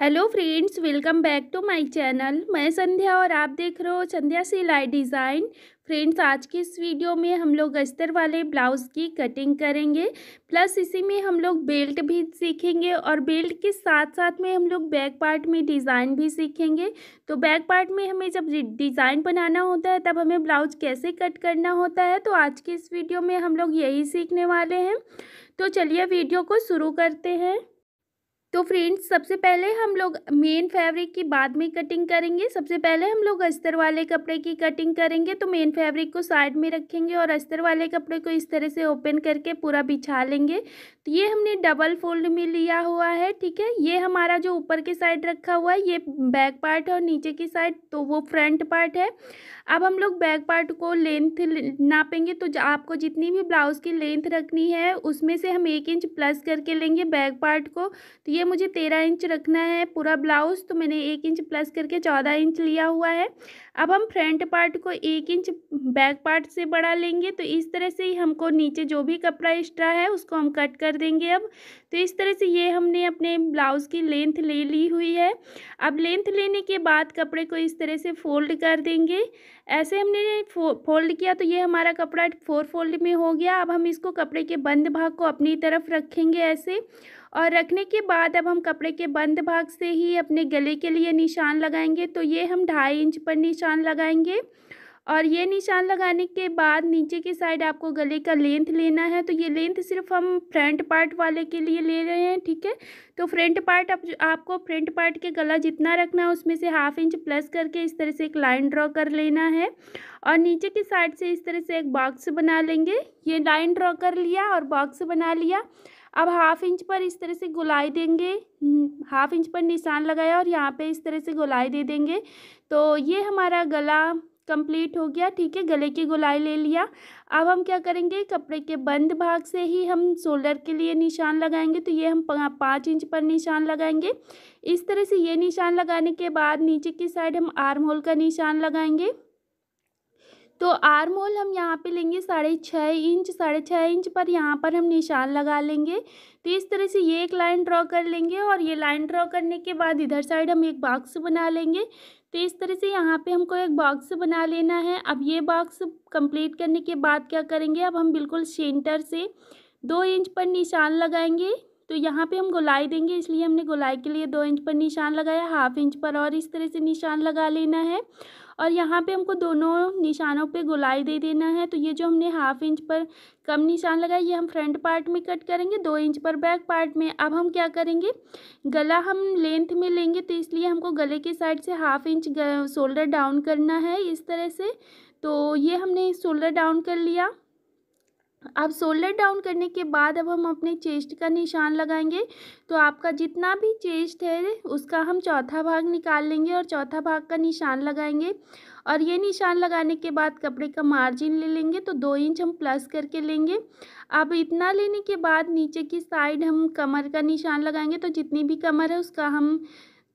hello friends welcome back to my channel मैं संध्या और आप देख रहे हो संध्या सिलाई डिज़ाइन फ्रेंड्स आज के इस वीडियो में हम लोग अस्तर वाले ब्लाउज़ की कटिंग करेंगे प्लस इसी में हम लोग बेल्ट भी सीखेंगे और बेल्ट के साथ साथ में हम लोग बैक पार्ट में डिज़ाइन भी सीखेंगे तो बैक पार्ट में हमें जब डिज़ाइन बनाना होता है तब हमें ब्लाउज कैसे कट करना होता है तो आज के इस वीडियो में हम लोग यही सीखने वाले हैं तो चलिए वीडियो को शुरू करते हैं तो फ्रेंड्स सबसे पहले हम लोग मेन फैब्रिक की बाद में कटिंग करेंगे सबसे पहले हम लोग अस्तर वाले कपड़े की कटिंग करेंगे तो मेन फैब्रिक को साइड में रखेंगे और अस्तर वाले कपड़े को इस तरह से ओपन करके पूरा बिछा लेंगे तो ये हमने डबल फोल्ड में लिया हुआ है ठीक है ये हमारा जो ऊपर के साइड रखा हुआ है ये बैक पार्ट है और नीचे की साइड तो वो फ्रंट पार्ट है अब हम लोग बैक पार्ट को लेंथ नापेंगे तो आपको जितनी भी ब्लाउज़ की लेंथ रखनी है उसमें से हम एक इंच प्लस करके लेंगे बैक पार्ट को तो ये आगे मुझे तेरह इंच रखना है पूरा ब्लाउज़ तो मैंने एक इंच प्लस करके चौदह इंच लिया हुआ है अब हम फ्रंट पार्ट को एक इंच बैक पार्ट से बढ़ा लेंगे तो इस तरह से ही हमको नीचे जो भी कपड़ा एक्स्ट्रा है उसको हम कट कर देंगे अब तो इस तरह से ये हमने अपने ब्लाउज़ की लेंथ ले ली हुई है अब लेंथ लेने के बाद कपड़े को इस तरह से फोल्ड कर देंगे ऐसे हमने फो, फोल्ड किया तो ये हमारा कपड़ा फोर फोल्ड में हो गया अब हम इसको कपड़े के बंद भाग को अपनी तरफ रखेंगे ऐसे और रखने के बाद अब हम कपड़े के बंद भाग से ही अपने गले के लिए निशान लगाएंगे तो ये हम ढाई इंच पर निशान लगाएंगे और ये निशान लगाने के बाद नीचे की साइड आपको गले का लेंथ लेना है तो ये लेंथ सिर्फ हम फ्रंट पार्ट वाले के लिए ले रहे हैं ठीक है तो फ्रंट पार्ट आप, आपको फ्रंट पार्ट के गला जितना रखना है उसमें से हाफ इंच प्लस करके इस तरह से एक लाइन ड्रॉ कर लेना है और नीचे की साइड से इस तरह से एक बॉक्स बना लेंगे ये लाइन ड्रॉ कर लिया और बॉक्स बना लिया अब हाफ इंच पर इस तरह से गुलाई देंगे हाफ इंच पर निशान लगाया और यहाँ पे इस तरह से गुलाई दे देंगे तो ये हमारा गला कंप्लीट हो गया ठीक है गले की गोलाई ले लिया अब हम क्या करेंगे कपड़े के बंद भाग से ही हम शोल्डर के लिए निशान लगाएंगे तो ये हम पाँच इंच पर निशान लगाएंगे इस तरह से ये निशान लगाने के बाद नीचे की साइड हम आर्म होल का निशान लगाएंगे तो आर्म होल हम यहाँ पे लेंगे साढ़े छः इंच साढ़े छः इंच पर यहाँ पर हम निशान लगा लेंगे तो इस तरह से ये एक लाइन ड्रॉ कर लेंगे और ये लाइन ड्रॉ करने के बाद इधर साइड हम एक बॉक्स बना लेंगे तो इस तरह से यहाँ पे हमको एक बॉक्स बना लेना है अब ये बॉक्स कंप्लीट करने के बाद क्या करेंगे अब हम बिल्कुल सेंटर से दो इंच पर निशान लगाएंगे तो यहाँ पे हम गोलाई देंगे इसलिए हमने गोलाई के लिए दो इंच पर निशान लगाया हाफ इंच पर और इस तरह से निशान लगा लेना है और यहाँ पे हमको दोनों निशानों पे गोलाई दे देना है तो ये जो हमने हाफ इंच पर कम निशान लगाया ये हम फ्रंट पार्ट में कट करेंगे दो इंच पर बैक पार्ट में अब हम क्या करेंगे गला हम लेंथ में लेंगे तो इसलिए हमको गले के साइड से हाफ इंच शोल्डर डाउन करना है इस तरह से तो ये हमने शोल्डर डाउन कर लिया अब शोल्डर डाउन करने के बाद अब हम अपने चेस्ट का निशान लगाएंगे तो आपका जितना भी चेस्ट है उसका हम चौथा भाग निकाल लेंगे और चौथा भाग का निशान लगाएंगे और ये निशान लगाने के बाद कपड़े का मार्जिन ले लेंगे तो दो इंच हम प्लस करके लेंगे अब इतना लेने के बाद नीचे की साइड हम कमर का निशान लगाएंगे तो जितनी भी कमर है उसका हम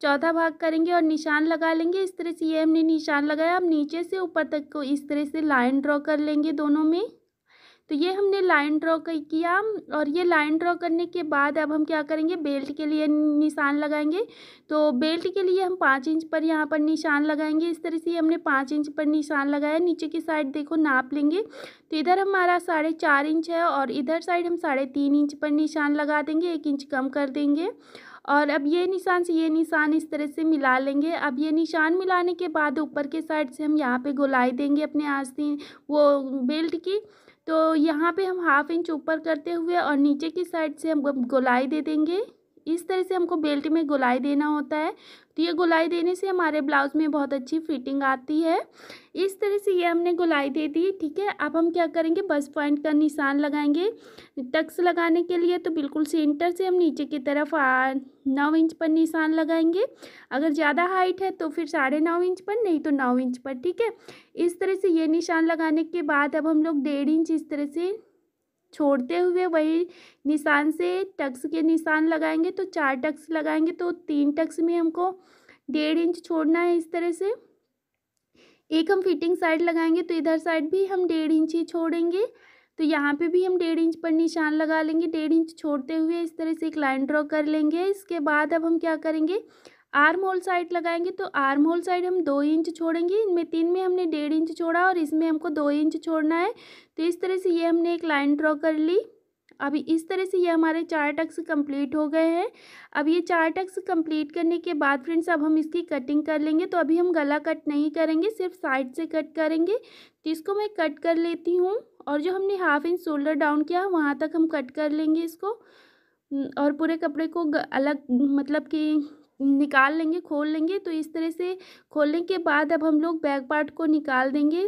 चौथा भाग करेंगे और निशान लगा लेंगे इस तरह से ये हमने निशान लगाया अब नीचे से ऊपर तक को इस तरह से लाइन ड्रॉ कर लेंगे दोनों में तो ये हमने लाइन ड्रॉ किया और ये लाइन ड्रॉ करने के बाद अब हम क्या करेंगे बेल्ट के लिए निशान लगाएंगे तो बेल्ट के लिए हम पाँच इंच पर यहाँ पर निशान लगाएंगे इस तरह से हमने पाँच इंच पर निशान लगाया नीचे की साइड देखो नाप लेंगे तो इधर हमारा साढ़े चार इंच है और इधर साइड हम साढ़े तीन इंच पर निशान लगा देंगे एक इंच कम कर देंगे और अब ये निशान से ये निशान इस तरह से मिला लेंगे अब ये निशान मिलाने के बाद ऊपर के साइड से हम यहाँ पे गोलाई देंगे अपने आस्तीन वो बेल्ट की तो यहाँ पे हम हाफ इंच ऊपर करते हुए और नीचे की साइड से हम गोलाई दे देंगे इस तरह से हमको बेल्ट में गुलाई देना होता है तो ये गुलाई देने से हमारे ब्लाउज में बहुत अच्छी फिटिंग आती है इस तरह से ये हमने गुलाई दे दी ठीक है अब हम क्या करेंगे बस पॉइंट का निशान लगाएंगे टक्स लगाने के लिए तो बिल्कुल सेंटर से हम नीचे की तरफ नौ इंच पर निशान लगाएंगे अगर ज़्यादा हाइट है तो फिर साढ़े नौ इंच पर नहीं तो नौ इंच पर ठीक है इस तरह से ये निशान लगाने के बाद अब हम लोग डेढ़ इंच इस तरह से छोड़ते हुए वही निशान से टक्स के निशान लगाएंगे तो चार टक्स लगाएंगे तो तीन टक्स में हमको डेढ़ इंच छोड़ना है इस तरह से एक हम फिटिंग साइड लगाएंगे तो इधर साइड भी हम डेढ़ इंच ही छोड़ेंगे तो यहाँ पे भी हम डेढ़ इंच पर निशान लगा लेंगे डेढ़ इंच छोड़ते हुए इस तरह से एक लाइन ड्रॉ कर लेंगे इसके बाद अब हम क्या करेंगे आर्म होल साइड लगाएंगे तो आर्म होल साइड हम दो इंच छोड़ेंगे इनमें तीन में हमने डेढ़ इंच छोड़ा और इसमें हमको दो इंच छोड़ना है तो इस तरह से ये हमने एक लाइन ड्रॉ कर ली अभी इस तरह से ये हमारे चार टक्स कंप्लीट हो गए हैं अब ये चार टक्स कंप्लीट करने के बाद फ्रेंड्स अब हम इसकी कटिंग कर लेंगे तो अभी हम गला कट नहीं करेंगे सिर्फ साइड से कट करेंगे तो इसको मैं कट कर लेती हूँ और जो हमने हाफ इंच शोल्डर डाउन किया वहाँ तक हम कट कर लेंगे इसको और पूरे कपड़े को अलग मतलब कि निकाल लेंगे खोल लेंगे तो इस तरह से खोलने के बाद अब हम लोग बैक पार्ट को निकाल देंगे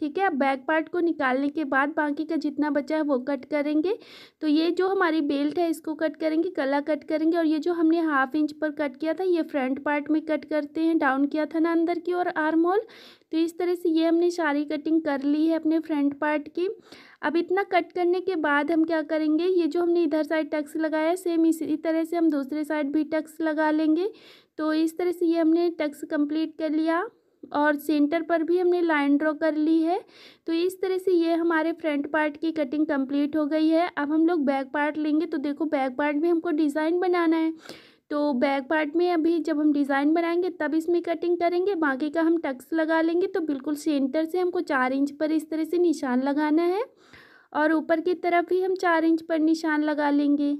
ठीक है अब बैक पार्ट को निकालने के बाद बाकी का जितना बचा है वो कट करेंगे तो ये जो हमारी बेल्ट है इसको कट करेंगे कला कट करेंगे और ये जो हमने हाफ इंच पर कट किया था ये फ्रंट पार्ट में कट करते हैं डाउन किया था ना अंदर की और आर्म होल तो इस तरह से ये हमने सारी कटिंग कर ली है अपने फ्रंट पार्ट की अब इतना कट करने के बाद हम क्या करेंगे ये जो हमने इधर साइड टक्स लगाया सेम इसी तरह से हम दूसरे साइड भी टक्स लगा लेंगे तो इस तरह से ये हमने टक्स कंप्लीट कर लिया और सेंटर पर भी हमने लाइन ड्रॉ कर ली है तो इस तरह से ये हमारे फ्रंट पार्ट की कटिंग कंप्लीट हो गई है अब हम लोग बैक पार्ट लेंगे तो देखो बैक पार्ट भी हमको डिज़ाइन बनाना है तो बैक पार्ट में अभी जब हम डिज़ाइन बनाएंगे तब इसमें कटिंग करेंगे बाकी का हम टक्स लगा लेंगे तो बिल्कुल सेंटर से हमको चार इंच पर इस तरह से निशान लगाना है और ऊपर की तरफ भी हम चार इंच पर निशान लगा लेंगे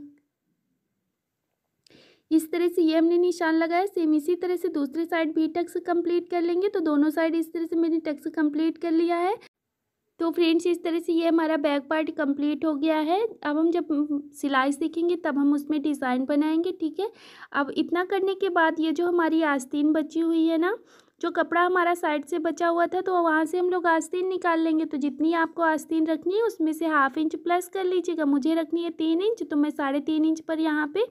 इस तरह से ये हमने निशान लगाया सेम इसी तरह से दूसरी साइड भी टक्स कंप्लीट कर लेंगे तो दोनों साइड इस तरह से मैंने टक्स कंप्लीट कर लिया है तो फ्रेंड्स इस तरह से ये हमारा बैक पार्ट कंप्लीट हो गया है अब हम जब सिलाई सीखेंगे तब हम उसमें डिज़ाइन बनाएंगे ठीक है अब इतना करने के बाद ये जो हमारी आस्तीन बची हुई है ना जो कपड़ा हमारा साइड से बचा हुआ था तो वहाँ से हम लोग आस्तीन निकाल लेंगे तो जितनी आपको आस्तीन रखनी है उसमें से हाफ इंच प्लस कर लीजिएगा मुझे रखनी है तीन इंच तो मैं साढ़े तीन इंच पर यहाँ पे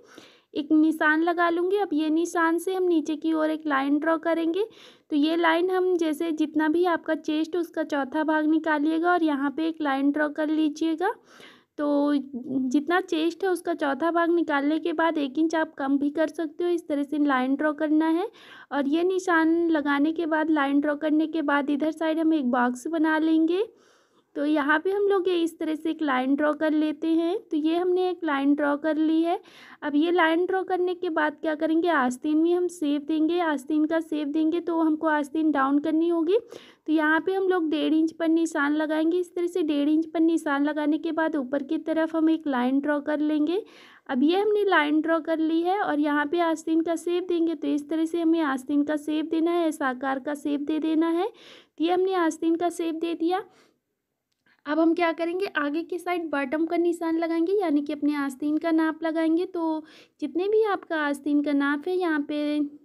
एक निशान लगा लूँगी अब ये निशान से हम नीचे की ओर एक लाइन ड्रॉ करेंगे तो ये लाइन हम जैसे जितना भी आपका चेस्ट उसका चौथा भाग निकालिएगा और यहाँ पे एक लाइन ड्रॉ कर लीजिएगा तो जितना चेस्ट है उसका चौथा भाग निकालने के बाद एक इंच आप कम भी कर सकते हो इस तरह से लाइन ड्रॉ करना है और ये निशान लगाने के बाद लाइन ड्रॉ करने के बाद इधर साइड हम एक बॉक्स बना लेंगे तो यहाँ पे हम लोग ये इस तरह से एक लाइन ड्रॉ कर लेते हैं तो ये हमने एक लाइन ड्रॉ कर ली है अब ये लाइन ड्रॉ करने के बाद क्या करेंगे आस्तीन में हम सेव देंगे आस्तीन का सेव देंगे तो हमको आस्तीन डाउन करनी होगी तो यहाँ पे हम लोग डेढ़ इंच पर निशान लगाएंगे इस तरह से डेढ़ इंच पर निशान लगाने के बाद ऊपर की तरफ हम एक लाइन ड्रॉ कर लेंगे अब ये हमने लाइन ड्रॉ कर ली है और यहाँ पे आस्तीन का सेप देंगे तो इस तरह से हमें आस्तीन का सेप देना है साकार का सेप दे देना है तो ये हमने आस्तीन का सेप दे दिया अब हम क्या करेंगे आगे की साइड बॉटम का निशान लगाएंगे यानी कि अपने आस्तीन का नाप लगाएंगे तो जितने भी आपका आस्तीन का नाप है यहाँ पे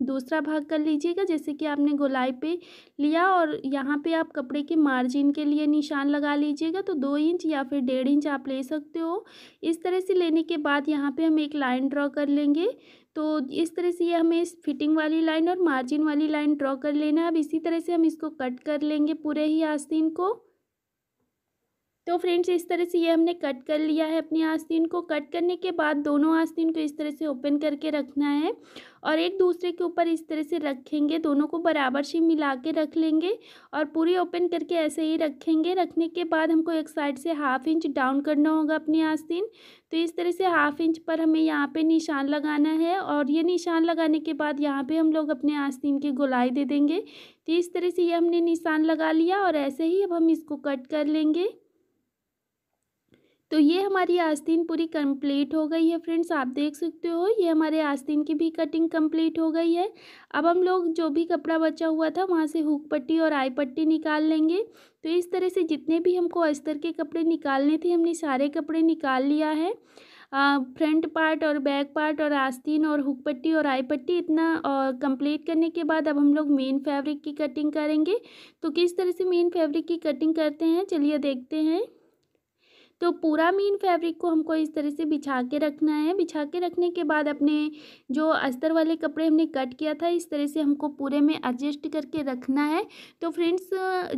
दूसरा भाग कर लीजिएगा जैसे कि आपने गोलाई पे लिया और यहाँ पे आप कपड़े के मार्जिन के लिए निशान लगा लीजिएगा तो दो इंच या फिर डेढ़ इंच आप ले सकते हो इस तरह से लेने के बाद यहाँ पर हम एक लाइन ड्रॉ कर लेंगे तो इस तरह से ये हमें इस फिटिंग वाली लाइन और मार्जिन वाली लाइन ड्रॉ कर लेना है अब इसी तरह से हम इसको कट कर लेंगे पूरे ही आस्तीन को तो फ्रेंड्स इस तरह से ये हमने कट कर लिया है अपनी आस्तीन को कट करने के बाद दोनों आस्तीन को इस तरह से ओपन करके रखना है और एक दूसरे के ऊपर इस तरह से रखेंगे दोनों को बराबर से मिला के रख लेंगे और पूरी ओपन करके ऐसे ही रखेंगे रखने के बाद हमको एक साइड से हाफ इंच डाउन करना होगा अपनी आस्तीन तो इस तरह से हाफ इंच पर हमें यहाँ पर निशान लगाना है और ये निशान लगाने के बाद यहाँ पर हम लोग अपने आस्तीन की गुलाई दे देंगे तो इस तरह से ये हमने निशान लगा लिया और ऐसे ही अब हम इसको कट कर लेंगे तो ये हमारी आस्तीन पूरी कंप्लीट हो गई है फ्रेंड्स आप देख सकते हो ये हमारे आस्तीन की भी कटिंग कंप्लीट हो गई है अब हम लोग जो भी कपड़ा बचा हुआ था वहाँ से हुक पट्टी और आई पट्टी निकाल लेंगे तो इस तरह से जितने भी हमको अस्तर के कपड़े निकालने थे हमने सारे कपड़े निकाल लिया है फ्रंट पार्ट और बैक पार्ट और आस्तीन और हुक पट्टी और आई पट्टी इतना कंप्लीट करने के बाद अब हम लोग मेन फैब्रिक की कटिंग करेंगे तो किस तरह से मेन फैब्रिक की कटिंग करते हैं चलिए देखते हैं तो पूरा मीन फैब्रिक को हमको इस तरह से बिछा के रखना है बिछा के रखने के बाद अपने जो अस्तर वाले कपड़े हमने कट किया था इस तरह से हमको पूरे में एडजस्ट करके रखना है तो फ्रेंड्स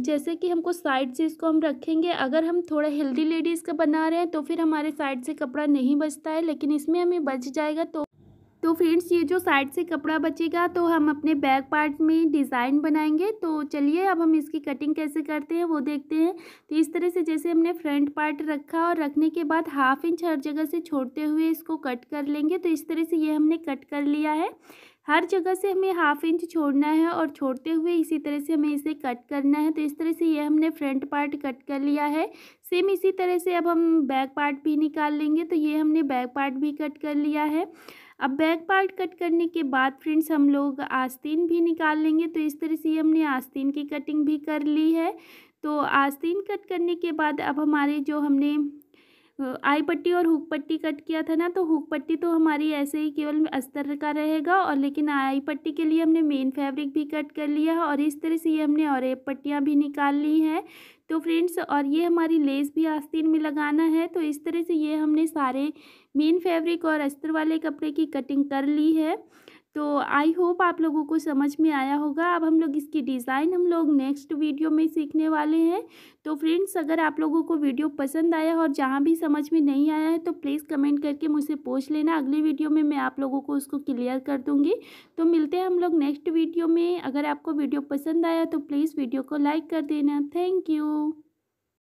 जैसे कि हमको साइड से इसको हम रखेंगे अगर हम थोड़ा हेल्दी लेडीज़ का बना रहे हैं तो फिर हमारे साइड से कपड़ा नहीं बचता है लेकिन इसमें हमें बच जाएगा तो तो फ्रेंड्स ये जो साइड से कपड़ा बचेगा तो हम अपने बैक पार्ट में डिज़ाइन बनाएंगे तो चलिए अब हम इसकी कटिंग कैसे करते हैं वो देखते हैं तो इस तरह से जैसे हमने फ्रंट पार्ट रखा और रखने के बाद हाफ इंच हर जगह से छोड़ते हुए इसको कट कर लेंगे तो इस तरह से ये हमने कट कर लिया है हर जगह से हमें हाफ इंच छोड़ना है और छोड़ते हुए इसी तरह से हमें इसे कट करना है तो इस तरह से ये हमने फ्रंट पार्ट कट कर लिया है सेम इसी तरह से अब हम बैक पार्ट भी निकाल लेंगे तो ये हमने बैक पार्ट भी कट कर लिया है अब बैक पार्ट कट करने के बाद फ्रेंड्स हम लोग आस्तीन भी निकाल लेंगे तो इस तरह से हमने आस्तीन की कटिंग भी कर ली है तो आस्तीन कट करने के बाद अब हमारे जो हमने आई पट्टी और हुक पट्टी कट किया था ना तो हुक पट्टी तो हमारी ऐसे ही केवल अस्तर का रहेगा और लेकिन आई पट्टी के लिए हमने मेन फैब्रिक भी कट कर लिया है और इस तरह से ये हमने और पट्टियाँ भी निकाल ली हैं तो फ्रेंड्स और ये हमारी लेस भी आस्तीन में लगाना है तो इस तरह से ये हमने सारे मेन फैब्रिक और अस्तर वाले कपड़े की कटिंग कर ली है तो आई होप आप लोगों को समझ में आया होगा अब हम लोग इसकी डिज़ाइन हम लोग नेक्स्ट वीडियो में सीखने वाले हैं तो फ्रेंड्स अगर आप लोगों को वीडियो पसंद आया और जहाँ भी समझ में नहीं आया है तो प्लीज़ कमेंट करके मुझसे पूछ लेना अगले वीडियो में मैं आप लोगों को उसको क्लियर कर दूँगी तो मिलते हैं हम लोग नेक्स्ट वीडियो में अगर आपको वीडियो पसंद आया तो प्लीज़ वीडियो को लाइक कर देना थैंक यू